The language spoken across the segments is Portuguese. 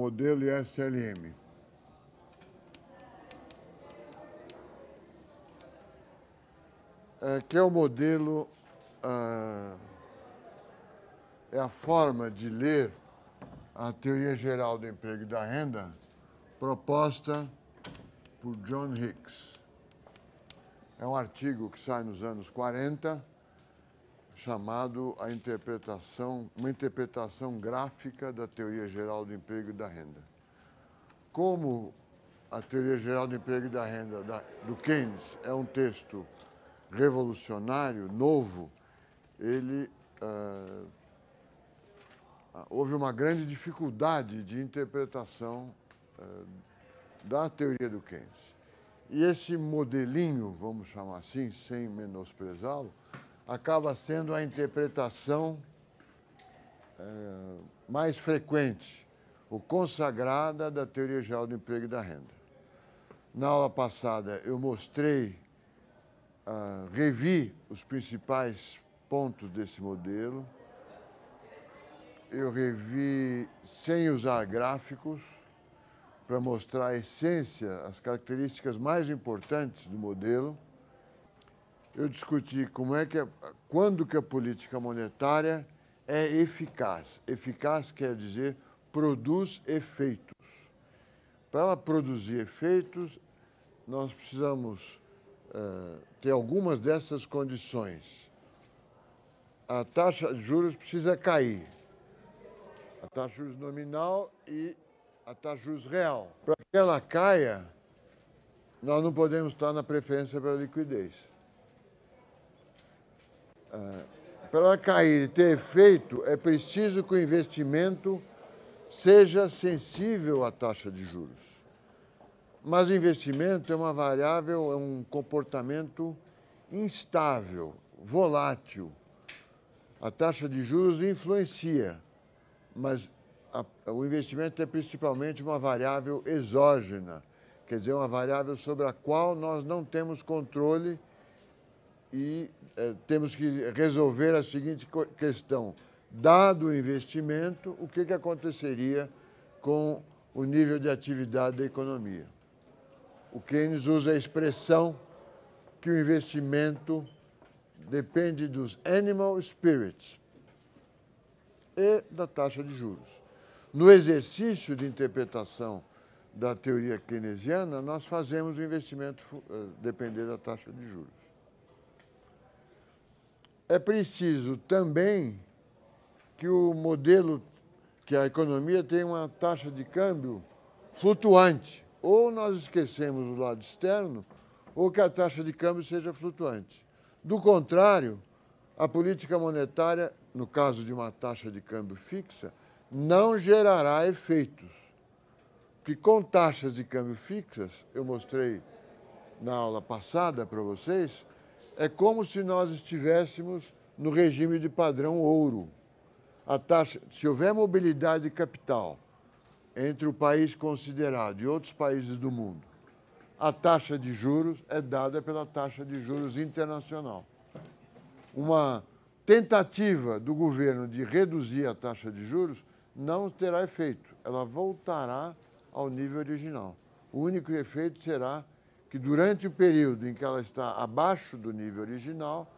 modelo é SLM. É, que é o modelo, ah, é a forma de ler a teoria geral do emprego e da renda proposta por John Hicks. É um artigo que sai nos anos 40 chamado a interpretação, uma interpretação gráfica da teoria geral do emprego e da renda. Como a teoria geral do emprego e da renda da, do Keynes é um texto revolucionário, novo, ele uh, houve uma grande dificuldade de interpretação uh, da teoria do Keynes. E esse modelinho, vamos chamar assim, sem menosprezá-lo, acaba sendo a interpretação é, mais frequente, o consagrada da teoria geral do emprego e da renda. Na aula passada eu mostrei, ah, revi os principais pontos desse modelo. Eu revi sem usar gráficos para mostrar a essência, as características mais importantes do modelo eu discuti como é que é, quando que a política monetária é eficaz. Eficaz quer dizer produz efeitos. Para ela produzir efeitos, nós precisamos uh, ter algumas dessas condições. A taxa de juros precisa cair. A taxa de juros nominal e a taxa de juros real. Para que ela caia, nós não podemos estar na preferência pela liquidez. Ah, para ela cair e ter efeito, é preciso que o investimento seja sensível à taxa de juros. Mas o investimento é uma variável, é um comportamento instável, volátil. A taxa de juros influencia, mas a, o investimento é principalmente uma variável exógena, quer dizer, uma variável sobre a qual nós não temos controle e eh, temos que resolver a seguinte questão: dado o investimento, o que, que aconteceria com o nível de atividade da economia? O Keynes usa a expressão que o investimento depende dos animal spirits e da taxa de juros. No exercício de interpretação da teoria keynesiana, nós fazemos o investimento eh, depender da taxa de juros é preciso também que o modelo, que a economia tenha uma taxa de câmbio flutuante. Ou nós esquecemos o lado externo, ou que a taxa de câmbio seja flutuante. Do contrário, a política monetária, no caso de uma taxa de câmbio fixa, não gerará efeitos. Que com taxas de câmbio fixas, eu mostrei na aula passada para vocês, é como se nós estivéssemos no regime de padrão ouro. A taxa, se houver mobilidade de capital entre o país considerado e outros países do mundo, a taxa de juros é dada pela taxa de juros internacional. Uma tentativa do governo de reduzir a taxa de juros não terá efeito, ela voltará ao nível original. O único efeito será que durante o período em que ela está abaixo do nível original,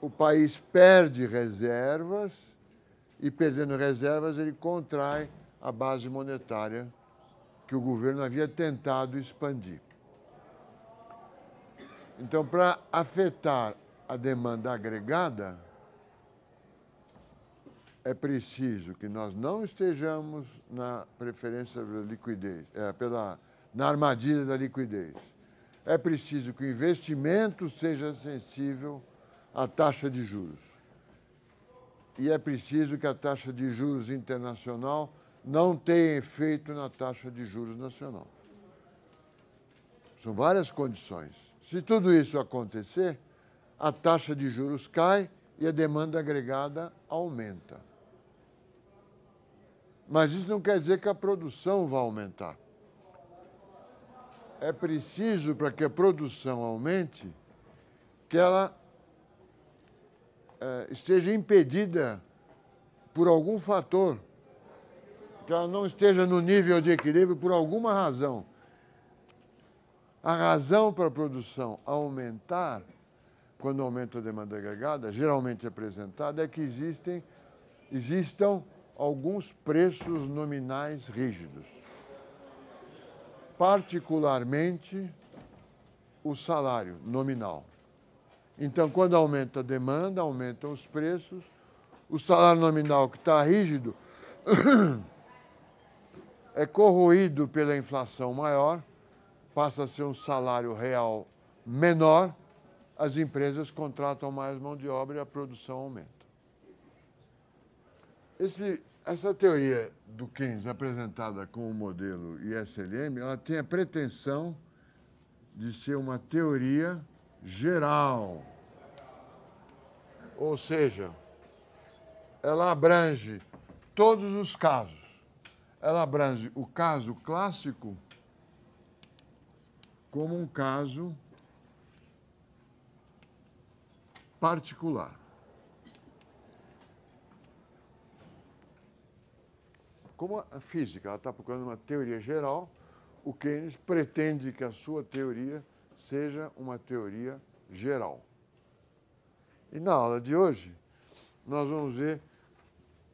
o país perde reservas e, perdendo reservas, ele contrai a base monetária que o governo havia tentado expandir. Então, para afetar a demanda agregada, é preciso que nós não estejamos na preferência pela liquidez, é, pela na armadilha da liquidez. É preciso que o investimento seja sensível à taxa de juros. E é preciso que a taxa de juros internacional não tenha efeito na taxa de juros nacional. São várias condições. Se tudo isso acontecer, a taxa de juros cai e a demanda agregada aumenta. Mas isso não quer dizer que a produção vai aumentar é preciso, para que a produção aumente, que ela é, esteja impedida por algum fator, que ela não esteja no nível de equilíbrio por alguma razão. A razão para a produção aumentar, quando aumenta a demanda agregada, geralmente apresentada, é que existem, existam alguns preços nominais rígidos particularmente o salário nominal. Então, quando aumenta a demanda, aumentam os preços, o salário nominal que está rígido é corroído pela inflação maior, passa a ser um salário real menor, as empresas contratam mais mão de obra e a produção aumenta. Esse essa teoria do Keynes apresentada com o modelo ISLM, ela tem a pretensão de ser uma teoria geral. Ou seja, ela abrange todos os casos. Ela abrange o caso clássico como um caso particular. como a física, ela está procurando uma teoria geral. O Keynes pretende que a sua teoria seja uma teoria geral. E na aula de hoje, nós vamos ver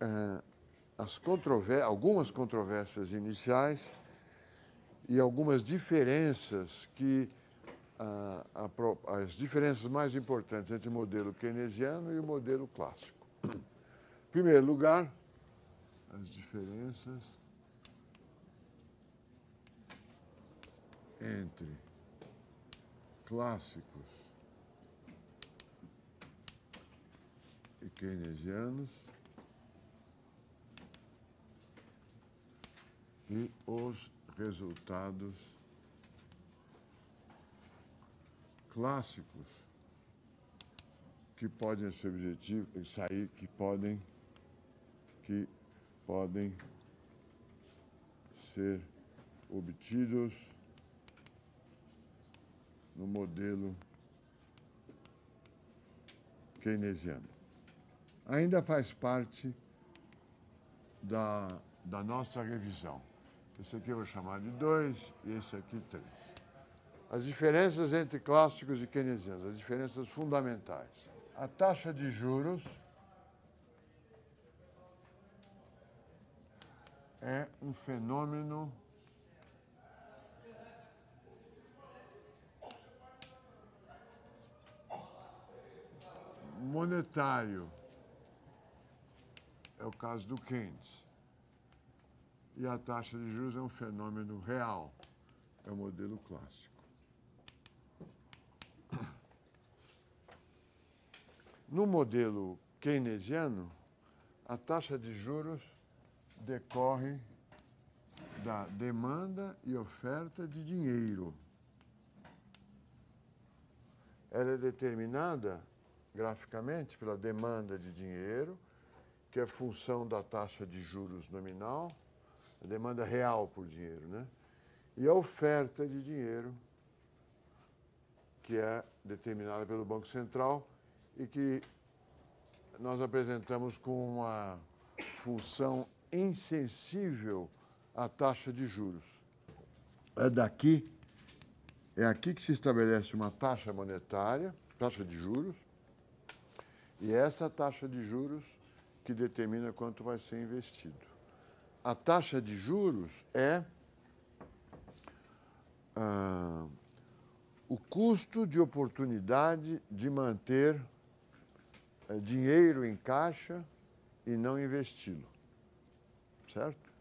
eh, as controver algumas controvérsias iniciais e algumas diferenças que ah, a, as diferenças mais importantes entre o modelo keynesiano e o modelo clássico. Em primeiro lugar, as diferenças entre clássicos e keynesianos e os resultados clássicos que podem ser objetivos, sair, que podem, que podem ser obtidos no modelo keynesiano. Ainda faz parte da, da nossa revisão. Esse aqui eu vou chamar de 2 e esse aqui 3. As diferenças entre clássicos e keynesianos, as diferenças fundamentais. A taxa de juros é um fenômeno monetário. É o caso do Keynes. E a taxa de juros é um fenômeno real, é o modelo clássico. No modelo keynesiano, a taxa de juros decorre da demanda e oferta de dinheiro. Ela é determinada graficamente pela demanda de dinheiro, que é função da taxa de juros nominal, a demanda real por dinheiro, né? E a oferta de dinheiro, que é determinada pelo Banco Central e que nós apresentamos com uma função insensível à taxa de juros. É daqui, é aqui que se estabelece uma taxa monetária, taxa de juros, e é essa taxa de juros que determina quanto vai ser investido. A taxa de juros é ah, o custo de oportunidade de manter eh, dinheiro em caixa e não investi-lo certo?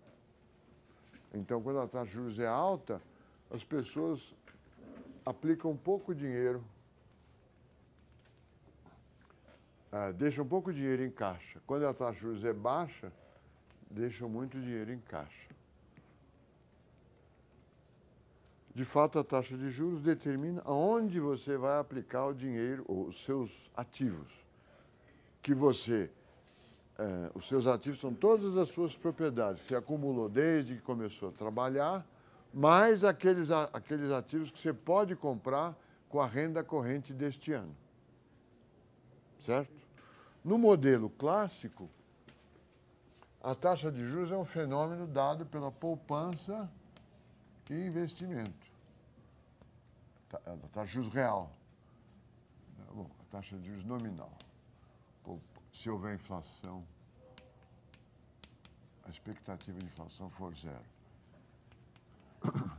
Então, quando a taxa de juros é alta, as pessoas aplicam pouco dinheiro, ah, deixam pouco dinheiro em caixa. Quando a taxa de juros é baixa, deixam muito dinheiro em caixa. De fato, a taxa de juros determina aonde você vai aplicar o dinheiro, ou os seus ativos, que você é, os seus ativos são todas as suas propriedades, que você acumulou desde que começou a trabalhar, mais aqueles, aqueles ativos que você pode comprar com a renda corrente deste ano. Certo? No modelo clássico, a taxa de juros é um fenômeno dado pela poupança e investimento. A taxa de juros real. Bom, a taxa de juros nominal se houver inflação, a expectativa de inflação for zero.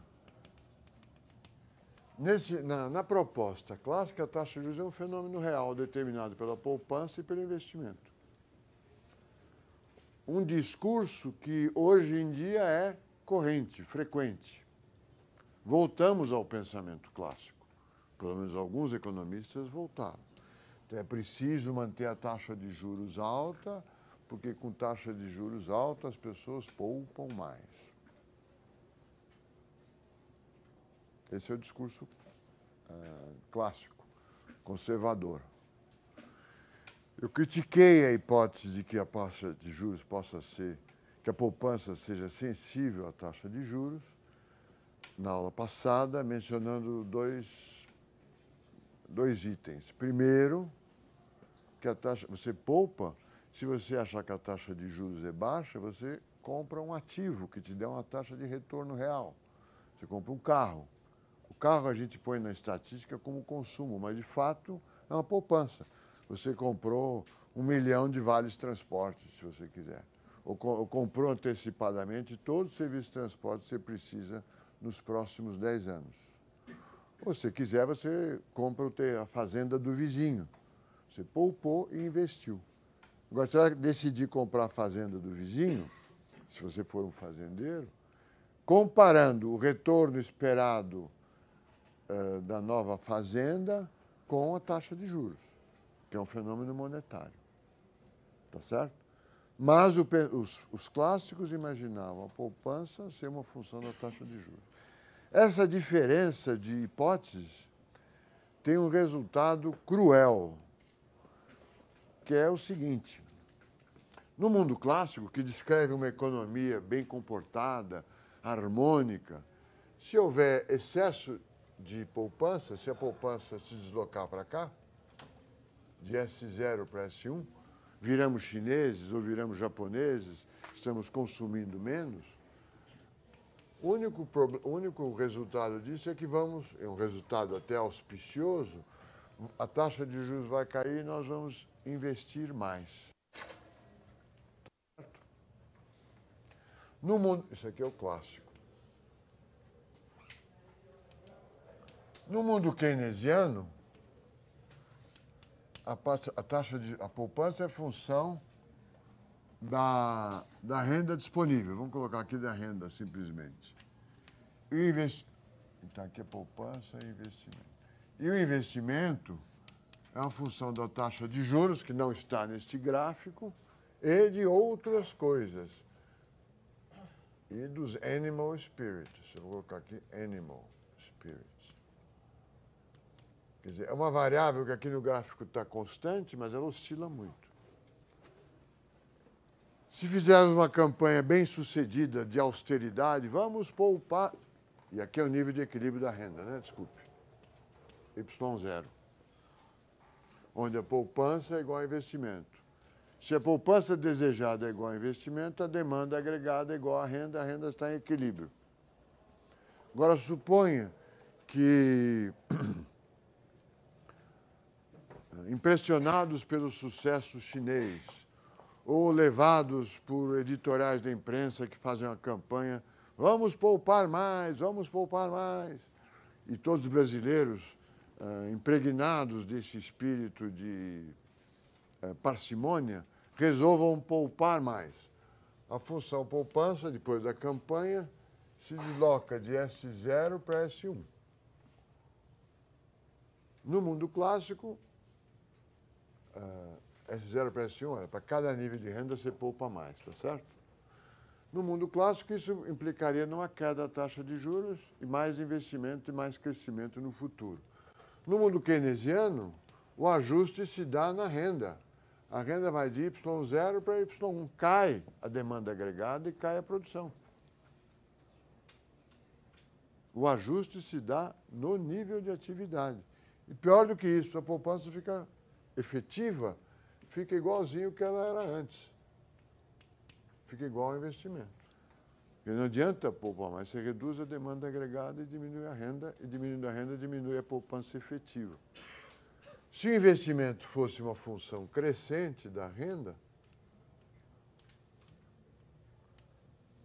Nesse, na, na proposta clássica, a taxa de juros é um fenômeno real determinado pela poupança e pelo investimento. Um discurso que hoje em dia é corrente, frequente. Voltamos ao pensamento clássico. Pelo menos alguns economistas voltaram é preciso manter a taxa de juros alta, porque com taxa de juros alta as pessoas poupam mais. Esse é o discurso é, clássico, conservador. Eu critiquei a hipótese de que a taxa de juros possa ser, que a poupança seja sensível à taxa de juros, na aula passada, mencionando dois dois itens. Primeiro, que a taxa você poupa, se você achar que a taxa de juros é baixa, você compra um ativo que te dê uma taxa de retorno real. Você compra um carro. O carro a gente põe na estatística como consumo, mas de fato é uma poupança. Você comprou um milhão de vales transportes, se você quiser. Ou, ou comprou antecipadamente todo o serviço de transporte que você precisa nos próximos 10 anos. Ou se quiser, você compra a fazenda do vizinho. Você poupou e investiu. Agora, se você decidir comprar a fazenda do vizinho, se você for um fazendeiro, comparando o retorno esperado uh, da nova fazenda com a taxa de juros, que é um fenômeno monetário. está certo? Mas o, os, os clássicos imaginavam a poupança ser uma função da taxa de juros. Essa diferença de hipóteses tem um resultado cruel, que é o seguinte: no mundo clássico, que descreve uma economia bem comportada, harmônica, se houver excesso de poupança, se a poupança se deslocar para cá, de S0 para S1, viramos chineses ou viramos japoneses, estamos consumindo menos, o único, pro, único resultado disso é que vamos, é um resultado até auspicioso, a taxa de juros vai cair e nós vamos investir mais. No mundo, isso aqui é o clássico. No mundo keynesiano, a, a taxa de a poupança é função da, da renda disponível. Vamos colocar aqui da renda, simplesmente. investi... Então, aqui é poupança e investimento. E o investimento é uma função da taxa de juros, que não está neste gráfico, e de outras coisas. E dos animal spirits. Eu vou colocar aqui animal spirits. Quer dizer, é uma variável que aqui no gráfico está constante, mas ela oscila muito. Se fizermos uma campanha bem sucedida de austeridade, vamos poupar. E aqui é o nível de equilíbrio da renda, né? Desculpe. Y0. Onde a poupança é igual a investimento. Se a poupança desejada é igual a investimento, a demanda agregada é igual à renda, a renda está em equilíbrio. Agora, suponha que, impressionados pelo sucesso chinês, ou levados por editoriais da imprensa que fazem uma campanha: vamos poupar mais, vamos poupar mais. E todos os brasileiros, eh, impregnados desse espírito de eh, parcimônia, resolvam poupar mais. A função poupança, depois da campanha, se desloca de S0 para S1. No mundo clássico, eh, S0 é para S1, para cada nível de renda você poupa mais, tá certo? No mundo clássico, isso implicaria numa queda da taxa de juros e mais investimento e mais crescimento no futuro. No mundo keynesiano, o ajuste se dá na renda. A renda vai de Y0 para Y1. Cai a demanda agregada e cai a produção. O ajuste se dá no nível de atividade. E pior do que isso, a poupança fica efetiva fica igualzinho que ela era antes. Fica igual ao investimento. Porque não adianta poupar mais, você reduz a demanda agregada e diminui a renda, e diminuindo a renda, diminui a poupança efetiva. Se o investimento fosse uma função crescente da renda,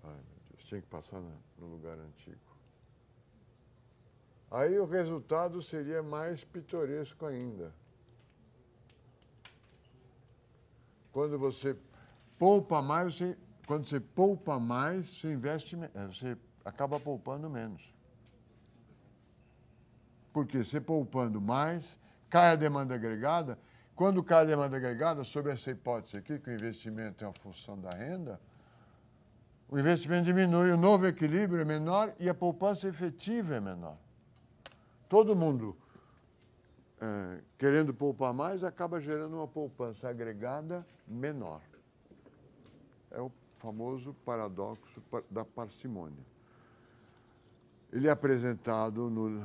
ai meu Deus, tinha que passar no lugar antigo. Aí o resultado seria mais pitoresco ainda. Quando você poupa mais, você, quando você poupa mais, você investe, é, você acaba poupando menos. Porque você poupando mais, cai a demanda agregada. Quando cai a demanda agregada, sob essa hipótese aqui, que o investimento é uma função da renda, o investimento diminui, o novo equilíbrio é menor e a poupança efetiva é menor. Todo mundo é, querendo poupar mais, acaba gerando uma poupança agregada menor. É o famoso paradoxo da parcimônia. Ele é apresentado, no,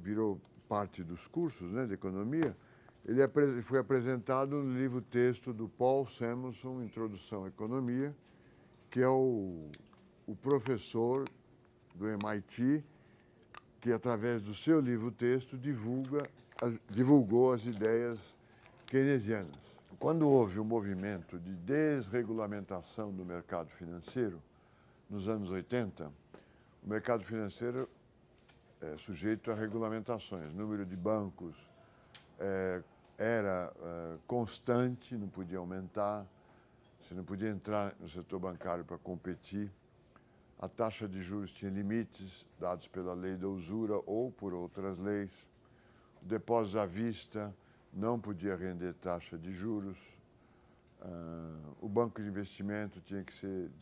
virou parte dos cursos né, de economia, ele é foi apresentado no livro texto do Paul Samuelson, Introdução à Economia, que é o, o professor do MIT que, através do seu livro texto, divulga as, divulgou as ideias keynesianas. Quando houve o um movimento de desregulamentação do mercado financeiro, nos anos 80, o mercado financeiro é sujeito a regulamentações. O número de bancos é, era é, constante, não podia aumentar, você não podia entrar no setor bancário para competir. A taxa de juros tinha limites dados pela lei da usura ou por outras leis depósitos à vista não podia render taxa de juros, uh, o banco de investimento tinha que ser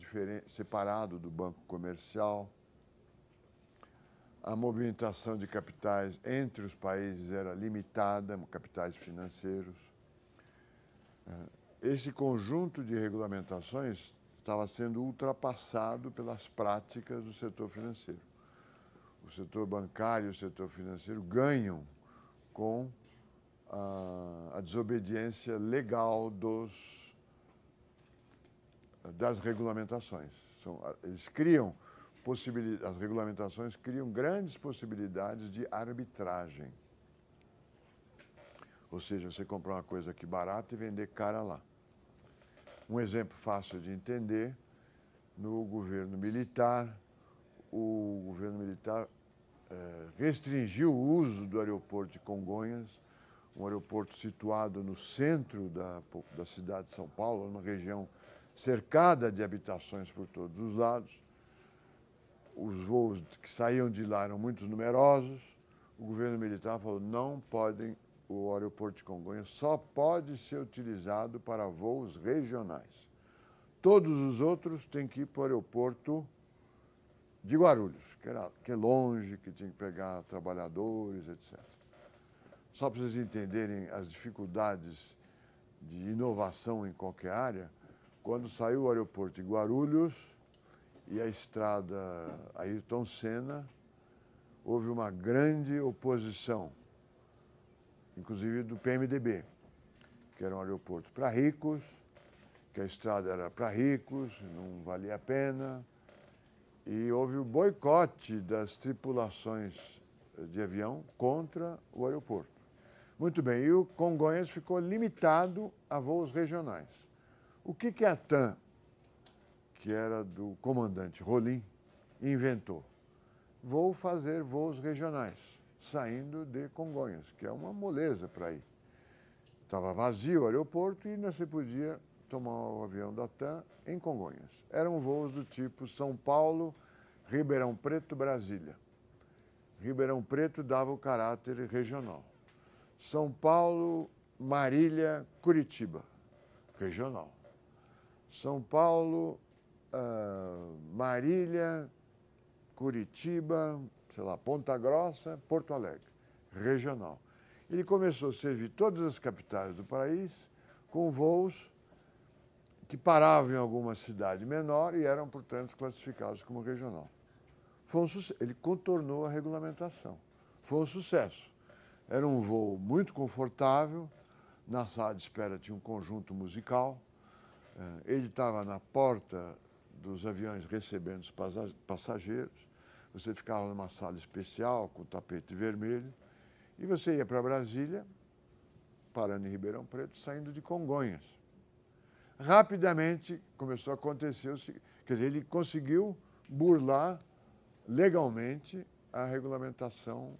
separado do banco comercial, a movimentação de capitais entre os países era limitada, capitais financeiros. Ah, esse conjunto de regulamentações estava sendo ultrapassado pelas práticas do setor financeiro. O setor bancário e o setor financeiro ganham com a, a desobediência legal dos, das regulamentações. São, eles criam possibilidades, as regulamentações criam grandes possibilidades de arbitragem. Ou seja, você comprar uma coisa aqui é barata e vender cara lá. Um exemplo fácil de entender, no governo militar, o governo militar eh, restringiu o uso do aeroporto de Congonhas, um aeroporto situado no centro da, da cidade de São Paulo, numa região cercada de habitações por todos os lados. Os voos que saíam de lá eram muito numerosos. O governo militar falou: não podem, o aeroporto de Congonhas só pode ser utilizado para voos regionais. Todos os outros têm que ir para o aeroporto de Guarulhos, que, era, que é longe, que tinha que pegar trabalhadores, etc. Só para vocês entenderem as dificuldades de inovação em qualquer área, quando saiu o aeroporto de Guarulhos e a estrada Ayrton Senna, houve uma grande oposição, inclusive do PMDB, que era um aeroporto para ricos, que a estrada era para ricos, não valia a pena, e houve o boicote das tripulações de avião contra o aeroporto. Muito bem, e o Congonhas ficou limitado a voos regionais. O que, que a TAM, que era do comandante Rolim, inventou? Vou fazer voos regionais, saindo de Congonhas, que é uma moleza para ir. Estava vazio o aeroporto e não se podia tomar o avião da TAM em Congonhas. Eram voos do tipo São Paulo, Ribeirão Preto, Brasília. Ribeirão Preto dava o caráter regional. São Paulo, Marília, Curitiba, regional. São Paulo, uh, Marília, Curitiba, sei lá, Ponta Grossa, Porto Alegre, regional. Ele começou a servir todas as capitais do país com voos que paravam em alguma cidade menor e eram, portanto, classificados como regional. Foi um sucesso. Ele contornou a regulamentação. Foi um sucesso. Era um voo muito confortável, na sala de espera tinha um conjunto musical, eh, ele estava na porta dos aviões recebendo os passageiros, você ficava numa sala especial com tapete vermelho, e você ia para Brasília, parando em Ribeirão Preto, saindo de Congonhas rapidamente começou a acontecer o seguinte: quer dizer, ele conseguiu burlar legalmente a regulamentação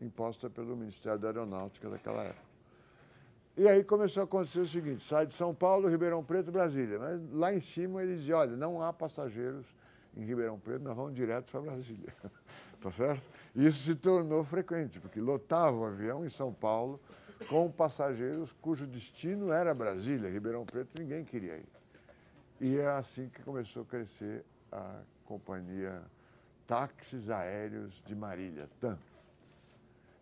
imposta pelo Ministério da Aeronáutica daquela época. E aí começou a acontecer o seguinte: sai de São Paulo, Ribeirão Preto, Brasília. Mas lá em cima ele dizia: olha, não há passageiros em Ribeirão Preto, nós vamos direto para Brasília. tá certo? E isso se tornou frequente, porque lotava o avião em São Paulo, com passageiros cujo destino era Brasília, Ribeirão Preto, ninguém queria ir. E é assim que começou a crescer a companhia Táxis Aéreos de Marília, TAM.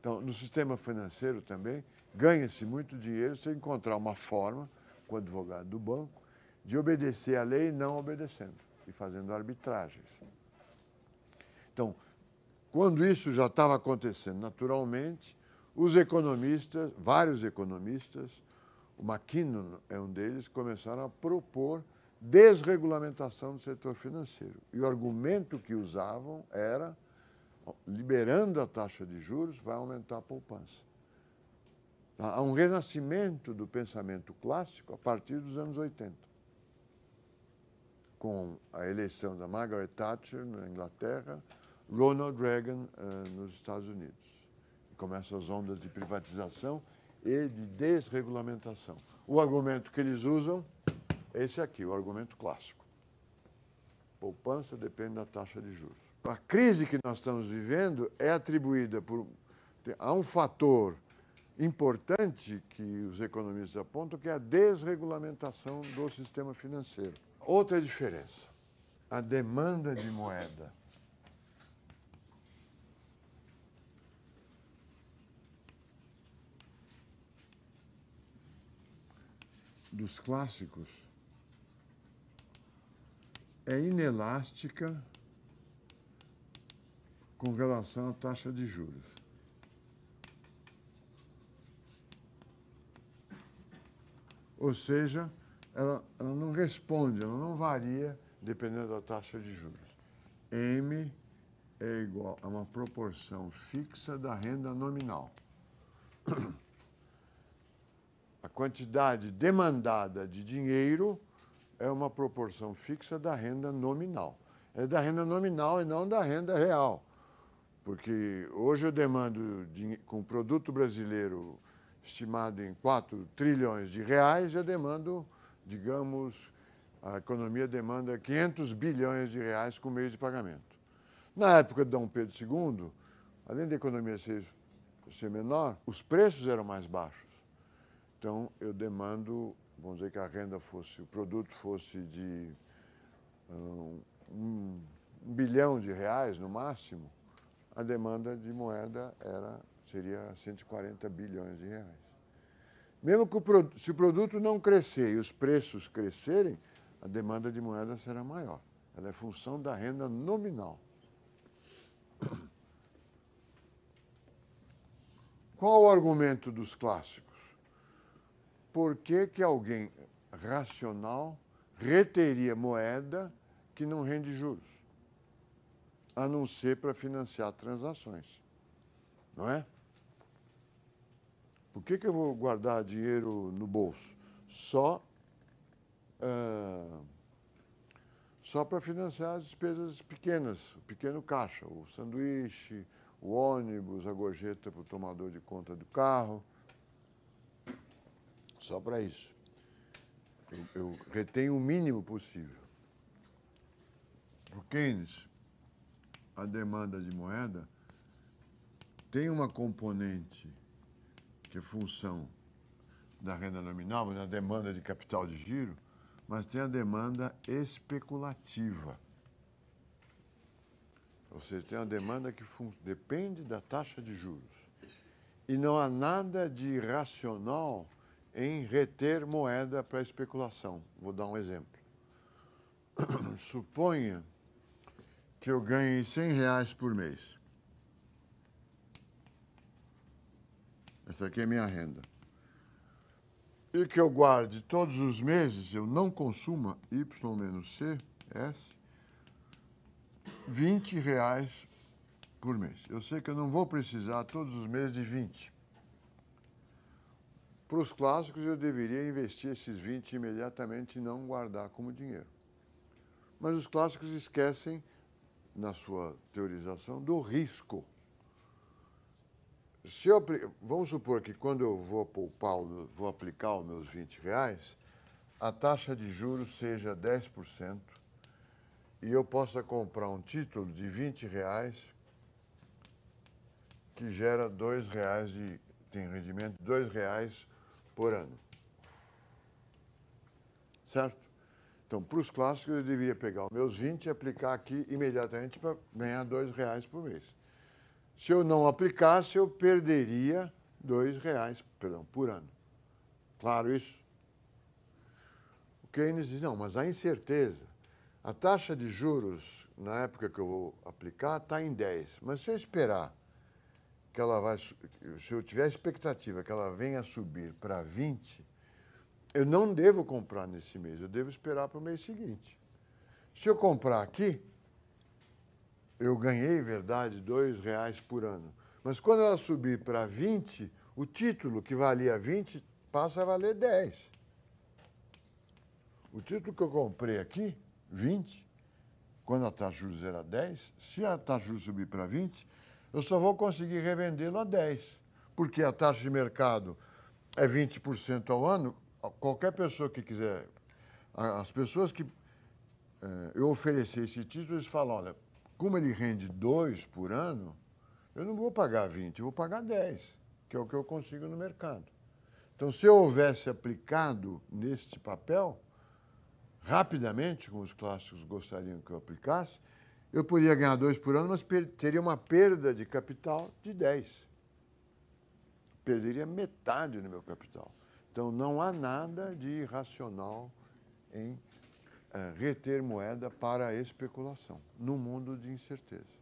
Então, no sistema financeiro também, ganha-se muito dinheiro se encontrar uma forma, com o advogado do banco, de obedecer à lei não obedecendo e fazendo arbitragens. Então, quando isso já estava acontecendo naturalmente, os economistas, vários economistas, o McKinnon é um deles, começaram a propor desregulamentação do setor financeiro. E o argumento que usavam era, liberando a taxa de juros, vai aumentar a poupança. Tá? Há um renascimento do pensamento clássico a partir dos anos 80, com a eleição da Margaret Thatcher na Inglaterra, Ronald Reagan eh, nos Estados Unidos começam as ondas de privatização e de desregulamentação. O argumento que eles usam é esse aqui, o argumento clássico. Poupança depende da taxa de juros. A crise que nós estamos vivendo é atribuída por, a um fator importante que os economistas apontam, que é a desregulamentação do sistema financeiro. Outra diferença, a demanda de moeda dos clássicos é inelástica com relação à taxa de juros. Ou seja, ela, ela não responde, ela não varia dependendo da taxa de juros. M é igual a uma proporção fixa da renda nominal. a quantidade demandada de dinheiro é uma proporção fixa da renda nominal. É da renda nominal e não da renda real. Porque hoje eu demando, com o produto brasileiro estimado em 4 trilhões de reais, eu demando, digamos, a economia demanda 500 bilhões de reais com mês de pagamento. Na época de Dom Pedro II, além da economia ser, ser menor, os preços eram mais baixos. Então, eu demando, vamos dizer que a renda fosse, o produto fosse de ah, um, um bilhão de reais no máximo, a demanda de moeda era, seria 140 bilhões de reais. Mesmo que o, se o produto não crescer e os preços crescerem, a demanda de moeda será maior. Ela é função da renda nominal. Qual o argumento dos clássicos? por que, que alguém racional reteria moeda que não rende juros, a não ser para financiar transações, não é? Por que, que eu vou guardar dinheiro no bolso? Só, uh, só para financiar as despesas pequenas, o pequeno caixa, o sanduíche, o ônibus, a gorjeta para o tomador de conta do carro só para isso. Eu, eu, retenho o mínimo possível. Para Keynes, a demanda de moeda tem uma componente que é função da renda nominal, da demanda de capital de giro, mas tem a demanda especulativa. Ou seja, tem uma demanda que depende da taxa de juros. E não há nada de irracional em reter moeda para especulação. Vou dar um exemplo. Suponha que eu ganhe 100 reais por mês. Essa aqui é minha renda. E que eu guarde todos os meses, eu não consuma Y menos C, S, 20 reais por mês. Eu sei que eu não vou precisar todos os meses de 20. Para os clássicos, eu deveria investir esses 20 imediatamente e não guardar como dinheiro. Mas os clássicos esquecem, na sua teorização, do risco. Se eu, vamos supor que quando eu vou poupar, vou aplicar os meus 20 reais, a taxa de juros seja 10% e eu possa comprar um título de 20 reais que gera 2 reais de, tem rendimento de 2 reais por ano. Certo? Então, para os clássicos, eu deveria pegar os meus 20 e aplicar aqui imediatamente para ganhar dois reais por mês. Se eu não aplicasse, eu perderia dois reais, perdão, por ano. Claro isso? O Keynes diz, não, mas há incerteza. A taxa de juros, na época que eu vou aplicar, está em 10. Mas se eu esperar que ela vai. Se eu tiver a expectativa que ela venha subir para 20, eu não devo comprar nesse mês, eu devo esperar para o mês seguinte. Se eu comprar aqui, eu ganhei, verdade, dois reais por ano. Mas quando ela subir para 20, o título que valia 20 passa a valer 10. O título que eu comprei aqui, 20, quando a taxa de juros era 10, se a taxa de juros subir para 20, eu só vou conseguir revendê-lo a 10, porque a taxa de mercado é 20% ao ano. Qualquer pessoa que quiser, as pessoas que eh, eu oferecer esse título, eles falam: olha, como ele rende 2 por ano, eu não vou pagar 20, eu vou pagar 10, que é o que eu consigo no mercado. Então, se eu houvesse aplicado neste papel, rapidamente, como os clássicos gostariam que eu aplicasse, eu poderia ganhar 2 por ano, mas teria uma perda de capital de 10. Perderia metade do meu capital. Então, não há nada de irracional em uh, reter moeda para especulação no mundo de incerteza.